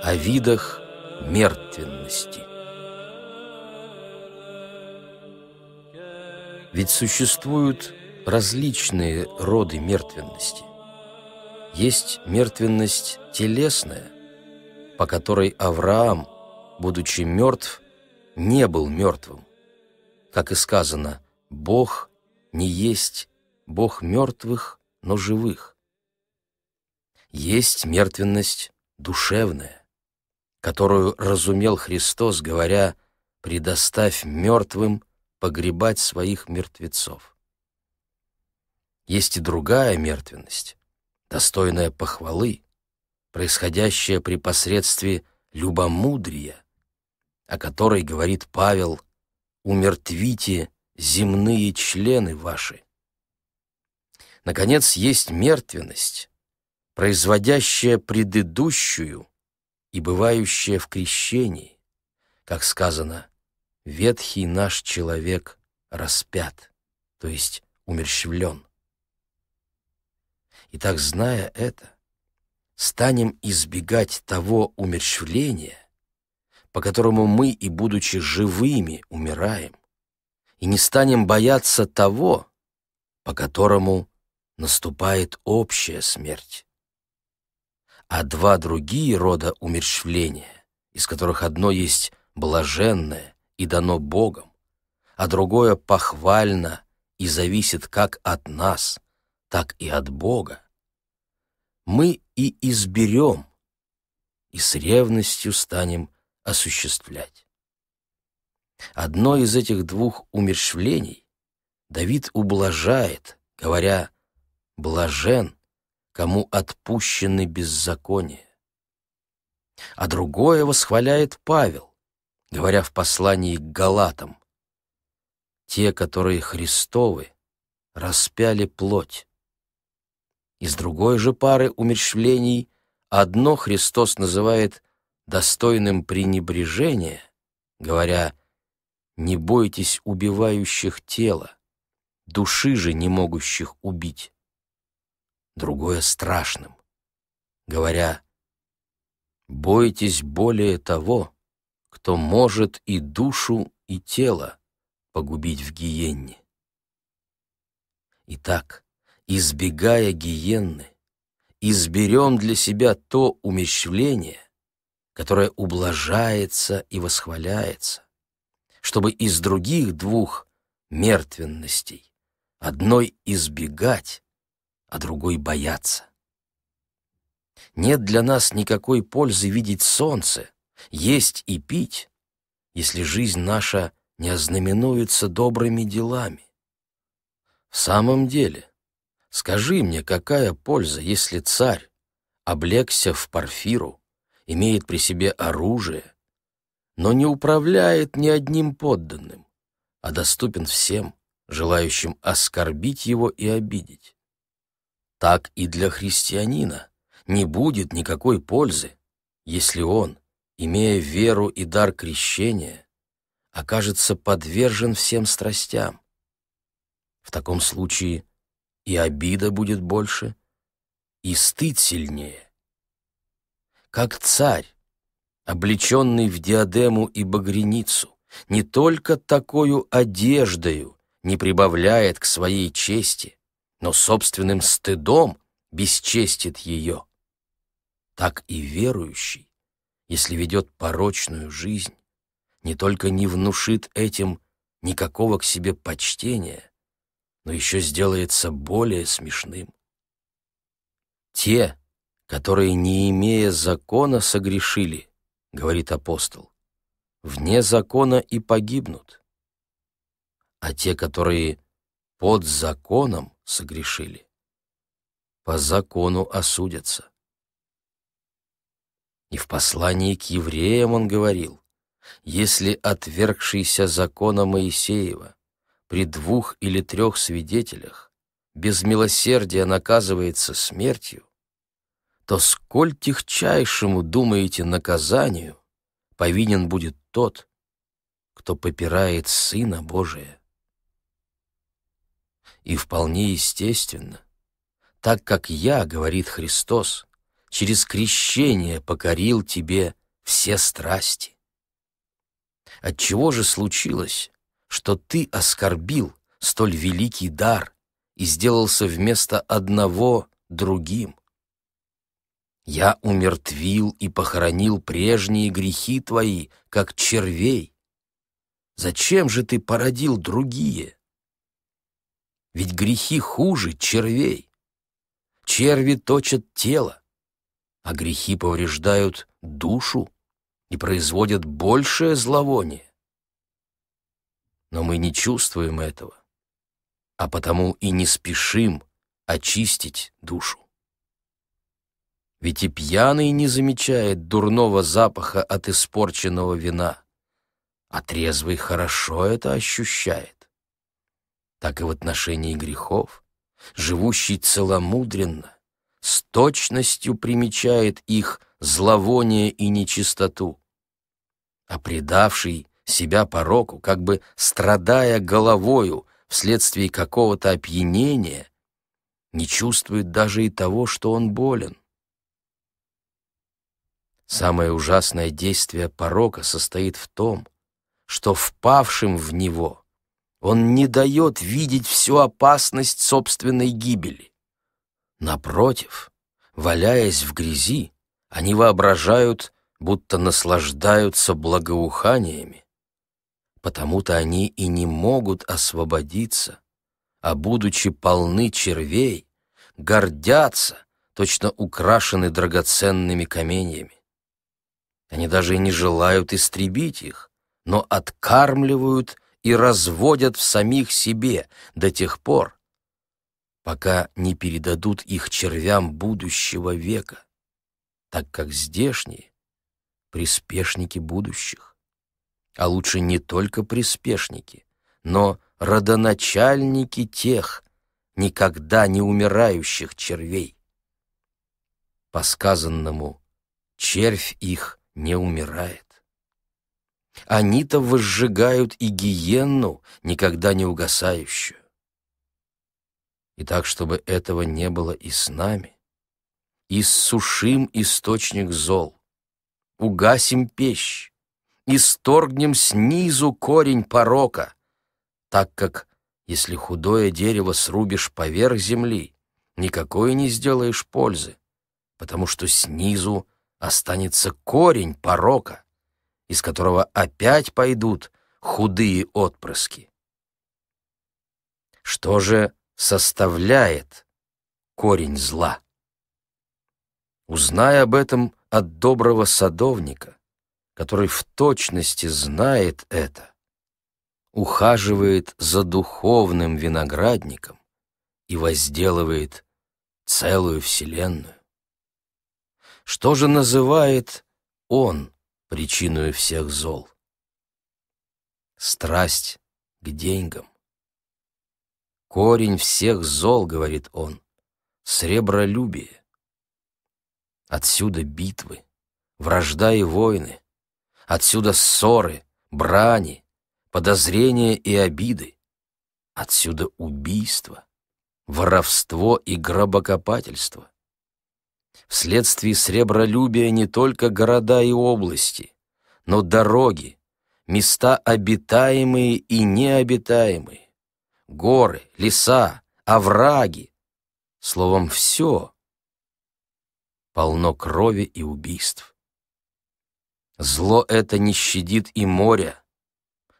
о видах мертвенности. Ведь существуют различные роды мертвенности. Есть мертвенность телесная, по которой Авраам, будучи мертв, не был мертвым. Как и сказано, Бог не есть Бог мертвых, но живых. Есть мертвенность душевная, которую разумел Христос, говоря «предоставь мертвым погребать своих мертвецов» есть и другая мертвенность, достойная похвалы, происходящая при посредстве любомудрия, о которой говорит Павел «умертвите земные члены ваши». Наконец, есть мертвенность, производящая предыдущую и бывающая в крещении, как сказано, «ветхий наш человек распят», то есть умерщвлен. Итак, зная это, станем избегать того умерщвления, по которому мы и будучи живыми умираем, и не станем бояться того, по которому наступает общая смерть. А два другие рода умерщвления, из которых одно есть блаженное и дано Богом, а другое похвально и зависит как от нас, так и от Бога, мы и изберем, и с ревностью станем осуществлять. Одно из этих двух умерщвлений Давид ублажает, говоря «блажен, кому отпущены беззакония». А другое восхваляет Павел, говоря в послании к Галатам «те, которые Христовы, распяли плоть, из другой же пары умерщвлений одно Христос называет достойным пренебрежения, говоря «Не бойтесь убивающих тела, души же не могущих убить». Другое страшным, говоря «Бойтесь более того, кто может и душу, и тело погубить в гиенне». Итак, избегая гиенны, изберем для себя то умещвление, которое ублажается и восхваляется, чтобы из других двух мертвенностей одной избегать, а другой бояться. Нет для нас никакой пользы видеть солнце, есть и пить, если жизнь наша не ознаменуется добрыми делами. В самом деле, Скажи мне, какая польза, если царь, облегся в парфиру, имеет при себе оружие, но не управляет ни одним подданным, а доступен всем, желающим оскорбить его и обидеть. Так и для христианина не будет никакой пользы, если он, имея веру и дар крещения, окажется подвержен всем страстям. В таком случае и обида будет больше, и стыд сильнее. Как царь, облеченный в диадему и багряницу, не только такую одеждою не прибавляет к своей чести, но собственным стыдом бесчестит ее. Так и верующий, если ведет порочную жизнь, не только не внушит этим никакого к себе почтения, но еще сделается более смешным. «Те, которые, не имея закона, согрешили», — говорит апостол, — «вне закона и погибнут, а те, которые под законом согрешили, по закону осудятся». И в послании к евреям он говорил, «Если отвергшийся закона Моисеева при двух или трех свидетелях без милосердия наказывается смертью, то сколь тихчайшему, думаете, наказанию повинен будет тот, кто попирает Сына Божия. И вполне естественно, так как я, говорит Христос, через крещение покорил тебе все страсти. Отчего же случилось, что ты оскорбил столь великий дар и сделался вместо одного другим. Я умертвил и похоронил прежние грехи твои, как червей. Зачем же ты породил другие? Ведь грехи хуже червей. Черви точат тело, а грехи повреждают душу и производят большее зловоние но мы не чувствуем этого, а потому и не спешим очистить душу. Ведь и пьяный не замечает дурного запаха от испорченного вина, а трезвый хорошо это ощущает. Так и в отношении грехов, живущий целомудренно, с точностью примечает их зловоние и нечистоту, а предавший себя пороку, как бы страдая головою вследствие какого-то опьянения, не чувствует даже и того, что он болен. Самое ужасное действие порока состоит в том, что впавшим в него он не дает видеть всю опасность собственной гибели. Напротив, валяясь в грязи, они воображают, будто наслаждаются благоуханиями, потому-то они и не могут освободиться, а, будучи полны червей, гордятся, точно украшены драгоценными каменьями. Они даже и не желают истребить их, но откармливают и разводят в самих себе до тех пор, пока не передадут их червям будущего века, так как здешние — приспешники будущих а лучше не только приспешники, но родоначальники тех никогда не умирающих червей. По сказанному, червь их не умирает. Они-то возжигают и гиенну, никогда не угасающую. И так, чтобы этого не было и с нами, иссушим источник зол, угасим печь, исторгнем снизу корень порока, так как, если худое дерево срубишь поверх земли, никакой не сделаешь пользы, потому что снизу останется корень порока, из которого опять пойдут худые отпрыски. Что же составляет корень зла? Узнай об этом от доброго садовника, который в точности знает это, ухаживает за духовным виноградником и возделывает целую вселенную. Что же называет он причиной всех зол? Страсть к деньгам. Корень всех зол, говорит он, сребролюбие. Отсюда битвы, вражда и войны, Отсюда ссоры, брани, подозрения и обиды. Отсюда убийство, воровство и гробокопательство. Вследствие сребролюбия не только города и области, но дороги, места обитаемые и необитаемые, горы, леса, овраги, словом, все полно крови и убийств. Зло это не щадит и моря,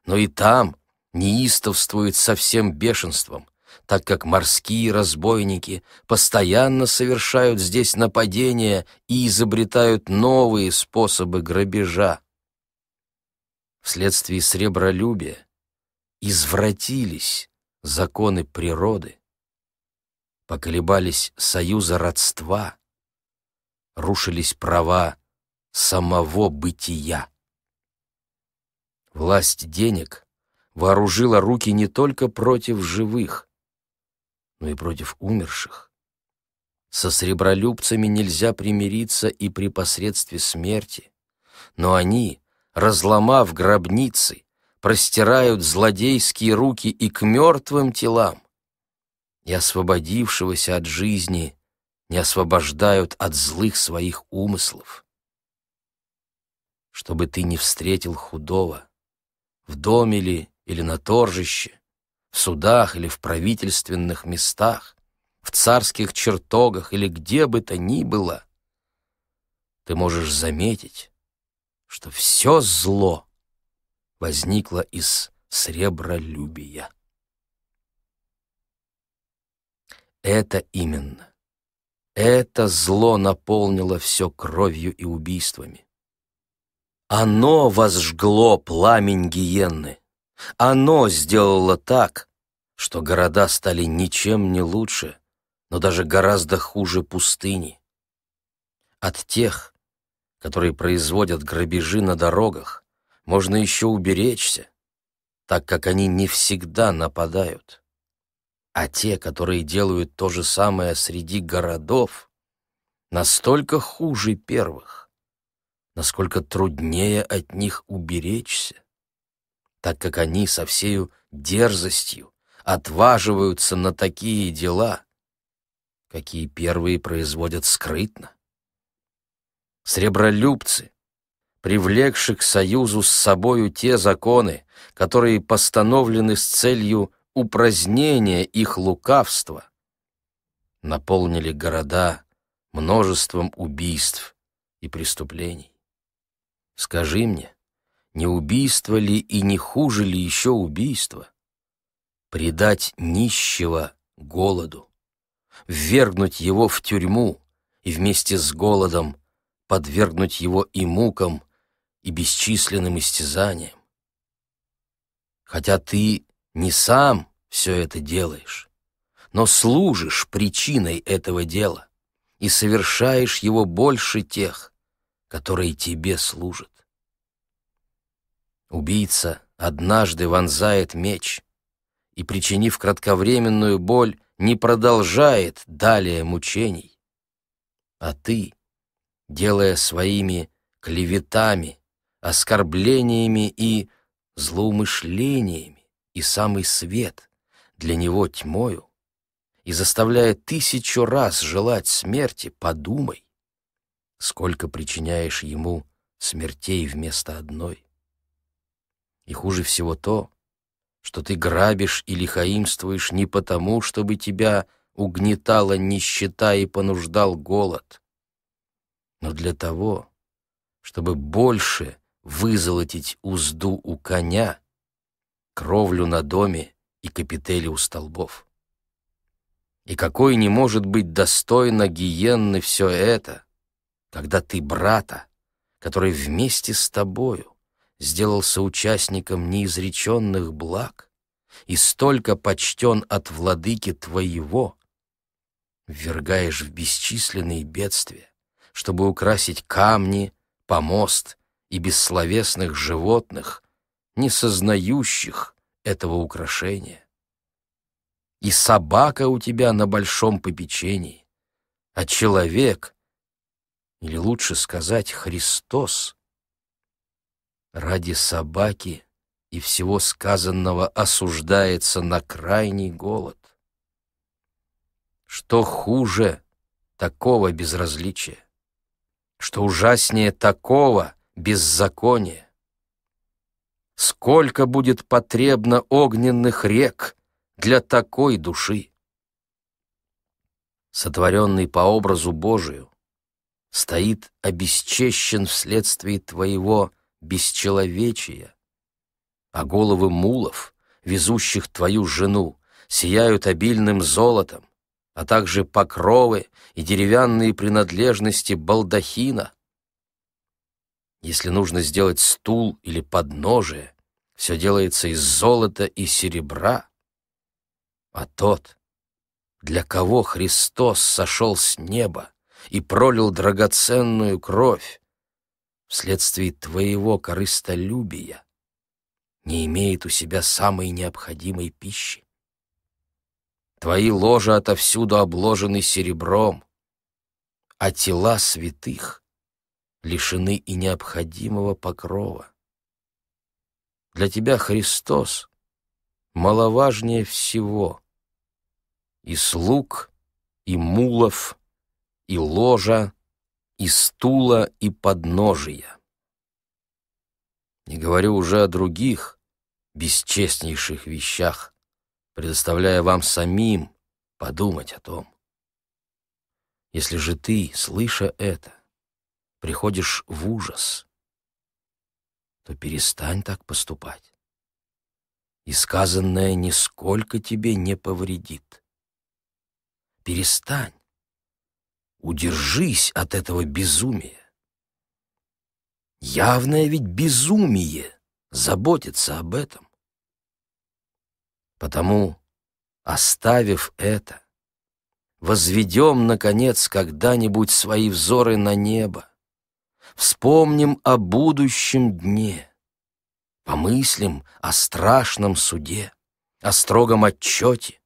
но и там неистовствует совсем бешенством, так как морские разбойники постоянно совершают здесь нападения и изобретают новые способы грабежа. Вследствие сребролюбия извратились законы природы, поколебались союзы родства, рушились права самого бытия. Власть денег вооружила руки не только против живых, но и против умерших. Со сребролюбцами нельзя примириться и при посредстве смерти, но они, разломав гробницы, простирают злодейские руки и к мертвым телам, и освободившегося от жизни не освобождают от злых своих умыслов чтобы ты не встретил худого. В доме ли или на торжище, в судах или в правительственных местах, в царских чертогах или где бы то ни было, ты можешь заметить, что все зло возникло из сребролюбия. Это именно. Это зло наполнило все кровью и убийствами. Оно возжгло пламень гиенны. Оно сделало так, что города стали ничем не лучше, но даже гораздо хуже пустыни. От тех, которые производят грабежи на дорогах, можно еще уберечься, так как они не всегда нападают. А те, которые делают то же самое среди городов, настолько хуже первых насколько труднее от них уберечься, так как они со всею дерзостью отваживаются на такие дела, какие первые производят скрытно. Сребролюбцы, привлекши к союзу с собою те законы, которые постановлены с целью упразднения их лукавства, наполнили города множеством убийств и преступлений. Скажи мне, не убийство ли и не хуже ли еще убийство? Предать нищего голоду, ввергнуть его в тюрьму и вместе с голодом подвергнуть его и мукам, и бесчисленным истязаниям. Хотя ты не сам все это делаешь, но служишь причиной этого дела и совершаешь его больше тех, который тебе служит. Убийца однажды вонзает меч и, причинив кратковременную боль, не продолжает далее мучений. А ты, делая своими клеветами, оскорблениями и злоумышлениями и самый свет для него тьмою, и заставляя тысячу раз желать смерти, подумай, сколько причиняешь ему смертей вместо одной. И хуже всего то, что ты грабишь и лихаимствуешь не потому, чтобы тебя угнетала нищета и понуждал голод, но для того, чтобы больше вызолотить узду у коня, кровлю на доме и капители у столбов. И какой не может быть достойно гиенны все это, когда ты брата, который вместе с тобою сделался участником неизреченных благ и столько почтен от владыки твоего, ввергаешь в бесчисленные бедствия, чтобы украсить камни, помост и бессловесных животных, не сознающих этого украшения. И собака у тебя на большом попечении, а человек — или лучше сказать Христос, ради собаки и всего сказанного осуждается на крайний голод. Что хуже такого безразличия? Что ужаснее такого беззакония? Сколько будет потребно огненных рек для такой души? Сотворенный по образу Божию, стоит обесчещен вследствие твоего бесчеловечия, а головы мулов, везущих твою жену, сияют обильным золотом, а также покровы и деревянные принадлежности балдахина. Если нужно сделать стул или подножие, все делается из золота и серебра. А тот, для кого Христос сошел с неба, и пролил драгоценную кровь, вследствие твоего корыстолюбия не имеет у себя самой необходимой пищи. Твои ложа отовсюду обложены серебром, а тела святых лишены и необходимого покрова. Для тебя Христос маловажнее всего, и слуг, и мулов, и ложа, и стула, и подножия. Не говорю уже о других бесчестнейших вещах, предоставляя вам самим подумать о том. Если же ты, слыша это, приходишь в ужас, то перестань так поступать. И сказанное нисколько тебе не повредит. Перестань Удержись от этого безумия. Явное ведь безумие заботиться об этом. Потому, оставив это, возведем, наконец, когда-нибудь свои взоры на небо, вспомним о будущем дне, помыслим о страшном суде, о строгом отчете,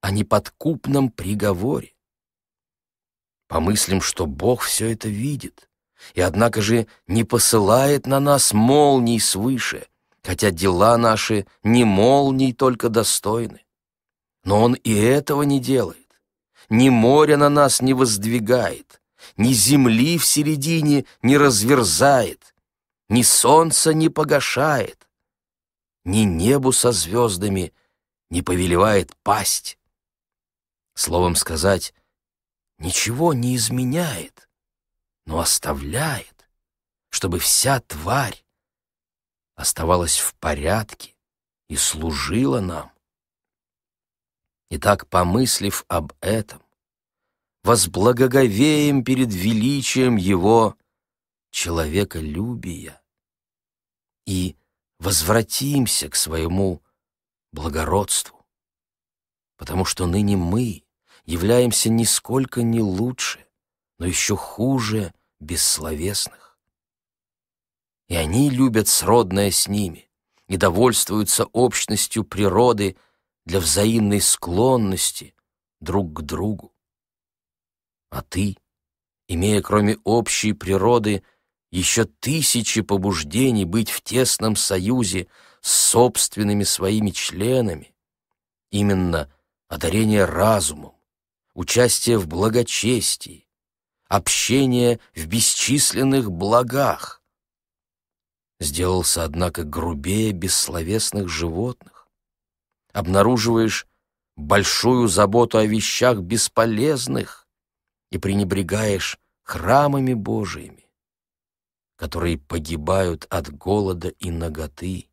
о неподкупном приговоре. Помыслим, что Бог все это видит, и однако же не посылает на нас молний свыше, хотя дела наши не молний только достойны. Но Он и этого не делает. Ни моря на нас не воздвигает, ни земли в середине не разверзает, ни солнца не погашает, ни небу со звездами не повелевает пасть. Словом сказать, ничего не изменяет, но оставляет, чтобы вся тварь оставалась в порядке и служила нам. Итак, помыслив об этом, возблагоговеем перед величием Его человеколюбия и возвратимся к своему благородству, потому что ныне мы — являемся нисколько не лучше, но еще хуже бессловесных. И они любят сродное с ними и довольствуются общностью природы для взаимной склонности друг к другу. А ты, имея кроме общей природы еще тысячи побуждений быть в тесном союзе с собственными своими членами, именно одарение разумом, участие в благочестии, общение в бесчисленных благах. Сделался, однако, грубее бессловесных животных. Обнаруживаешь большую заботу о вещах бесполезных и пренебрегаешь храмами Божиими, которые погибают от голода и наготы.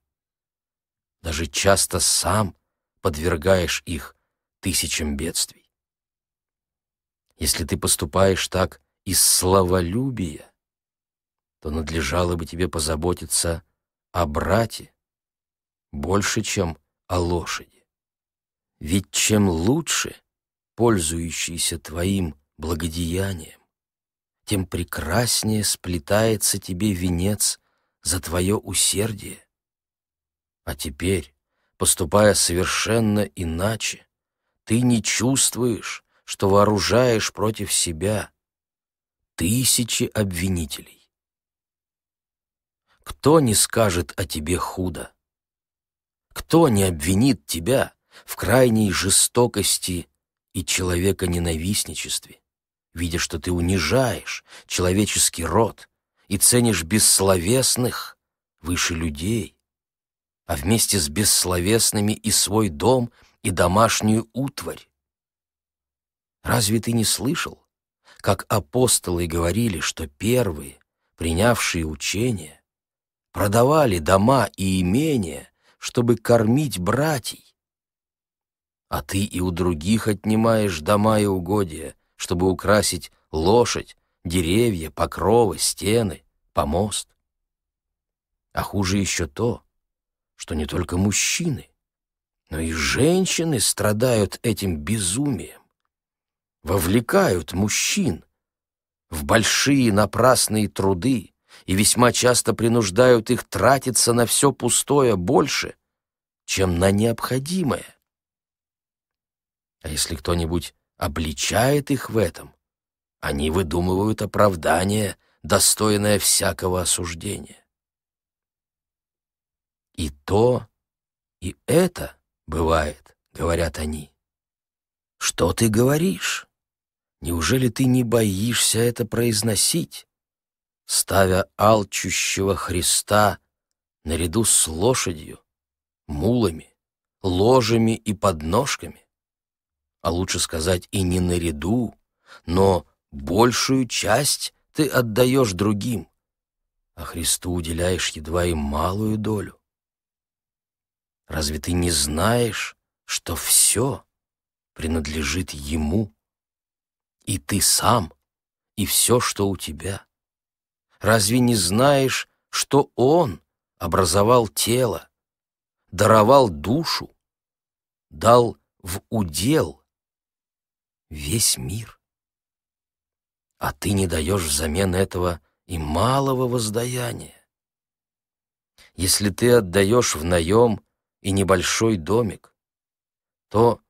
Даже часто сам подвергаешь их тысячам бедствий. Если ты поступаешь так из славолюбия, то надлежало бы тебе позаботиться о брате больше, чем о лошади. Ведь чем лучше пользующийся твоим благодеянием, тем прекраснее сплетается тебе венец за твое усердие. А теперь, поступая совершенно иначе, ты не чувствуешь, что вооружаешь против себя тысячи обвинителей. Кто не скажет о тебе худо? Кто не обвинит тебя в крайней жестокости и человеконенавистничестве, видя, что ты унижаешь человеческий род и ценишь бессловесных выше людей, а вместе с бессловесными и свой дом, и домашнюю утварь? Разве ты не слышал, как апостолы говорили, что первые, принявшие учение, продавали дома и имения, чтобы кормить братьей? А ты и у других отнимаешь дома и угодья, чтобы украсить лошадь, деревья, покровы, стены, помост. А хуже еще то, что не только мужчины, но и женщины страдают этим безумием вовлекают мужчин в большие напрасные труды и весьма часто принуждают их тратиться на все пустое больше, чем на необходимое. А если кто-нибудь обличает их в этом, они выдумывают оправдание, достойное всякого осуждения. И то, и это бывает, говорят они. Что ты говоришь? Неужели ты не боишься это произносить? Ставя алчущего Христа наряду с лошадью, мулами, ложами и подножками, а лучше сказать и не наряду, но большую часть ты отдаешь другим, а Христу уделяешь едва и малую долю. Разве ты не знаешь, что все принадлежит Ему? и ты сам, и все, что у тебя. Разве не знаешь, что Он образовал тело, даровал душу, дал в удел весь мир? А ты не даешь взамен этого и малого воздаяния. Если ты отдаешь в наем и небольшой домик, то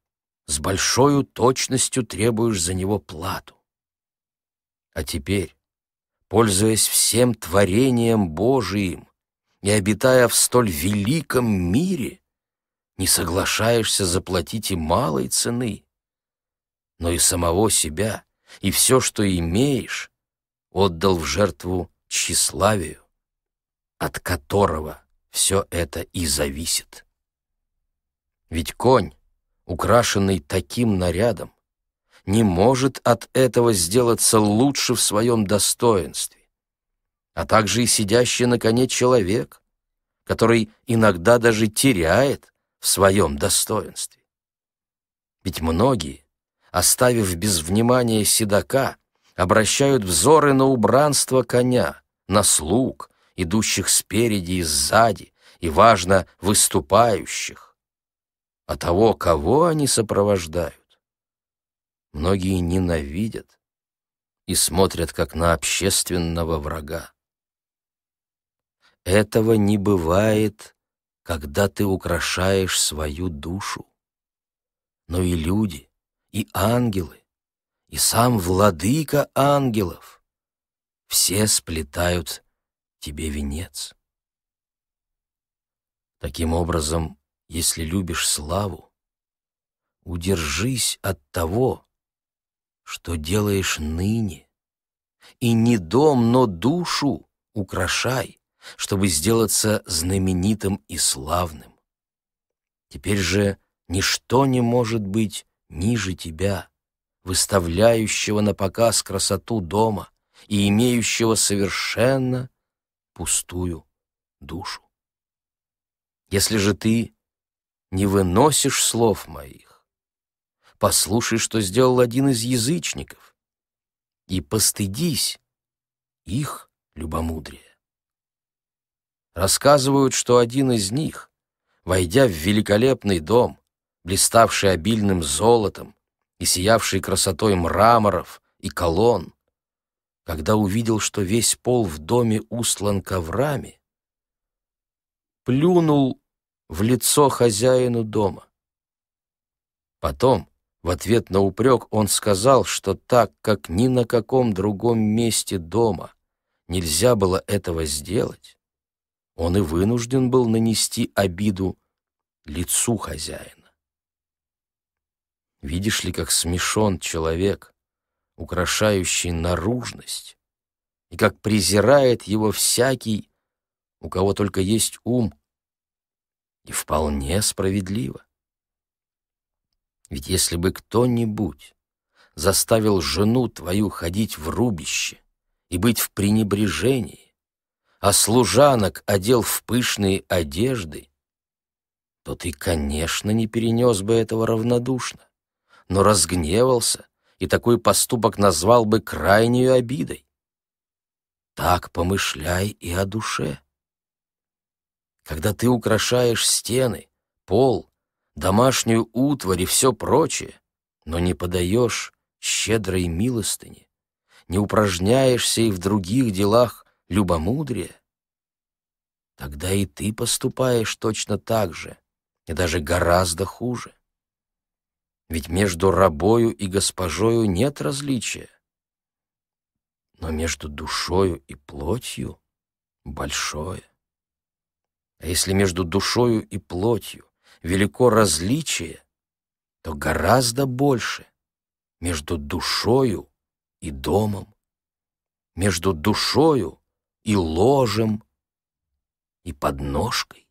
с большой точностью требуешь за него плату. А теперь, пользуясь всем творением Божиим и обитая в столь великом мире, не соглашаешься заплатить и малой цены, но и самого себя, и все, что имеешь, отдал в жертву тщеславию, от которого все это и зависит. Ведь конь, украшенный таким нарядом, не может от этого сделаться лучше в своем достоинстве, а также и сидящий на коне человек, который иногда даже теряет в своем достоинстве. Ведь многие, оставив без внимания седока, обращают взоры на убранство коня, на слуг, идущих спереди и сзади, и, важно, выступающих а того, кого они сопровождают. Многие ненавидят и смотрят как на общественного врага. Этого не бывает, когда ты украшаешь свою душу. Но и люди, и ангелы, и сам владыка ангелов все сплетают тебе венец. Таким образом, если любишь славу, удержись от того, что делаешь ныне, и не дом, но душу украшай, чтобы сделаться знаменитым и славным. Теперь же ничто не может быть ниже тебя, выставляющего на показ красоту дома и имеющего совершенно пустую душу. Если же ты не выносишь слов моих. Послушай, что сделал один из язычников, и постыдись их любомудрия. Рассказывают, что один из них, войдя в великолепный дом, блиставший обильным золотом и сиявший красотой мраморов и колонн, когда увидел, что весь пол в доме устлан коврами, плюнул в лицо хозяину дома. Потом, в ответ на упрек, он сказал, что так, как ни на каком другом месте дома нельзя было этого сделать, он и вынужден был нанести обиду лицу хозяина. Видишь ли, как смешон человек, украшающий наружность, и как презирает его всякий, у кого только есть ум, и вполне справедливо. Ведь если бы кто-нибудь заставил жену твою ходить в рубище и быть в пренебрежении, а служанок одел в пышные одежды, то ты, конечно, не перенес бы этого равнодушно, но разгневался и такой поступок назвал бы крайней обидой. Так помышляй и о душе когда ты украшаешь стены, пол, домашнюю утварь и все прочее, но не подаешь щедрой милостыни, не упражняешься и в других делах любомудрия, тогда и ты поступаешь точно так же, и даже гораздо хуже. Ведь между рабою и госпожою нет различия, но между душою и плотью — большое. А если между душою и плотью велико различие, то гораздо больше между душою и домом, между душою и ложем, и подножкой.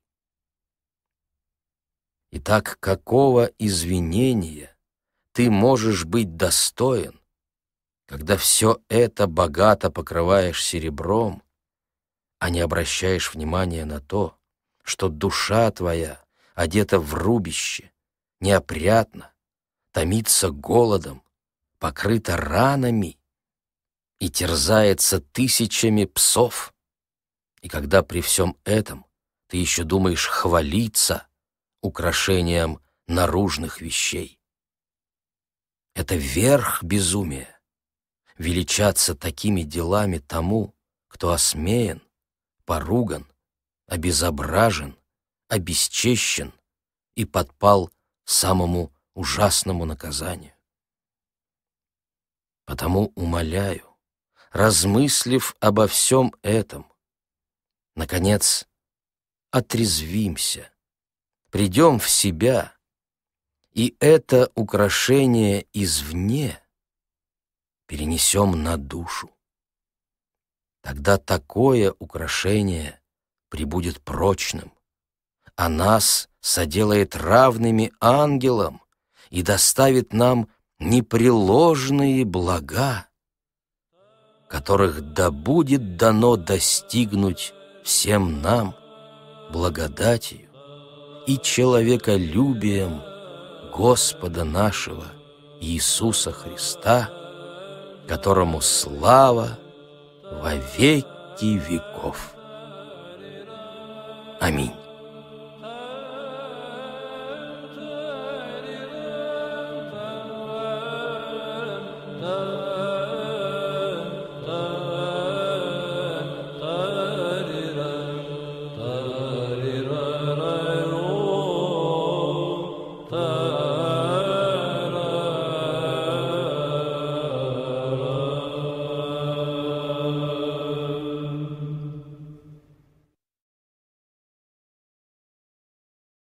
Итак, какого извинения ты можешь быть достоин, когда все это богато покрываешь серебром, а не обращаешь внимания на то, что душа твоя одета в рубище, неопрятно, томится голодом, покрыта ранами и терзается тысячами псов. И когда при всем этом ты еще думаешь хвалиться украшением наружных вещей. Это верх безумия — величаться такими делами тому, кто осмеян, поруган, обезображен, обесчещен и подпал самому ужасному наказанию. Потому умоляю, размыслив обо всем этом, наконец, отрезвимся, придем в себя, и это украшение извне перенесем на душу. Тогда такое украшение — прибудет прочным, а нас соделает равными ангелам и доставит нам непреложные блага, которых да будет дано достигнуть всем нам благодатью и человеколюбием Господа нашего Иисуса Христа, которому слава во веки веков. Аминь.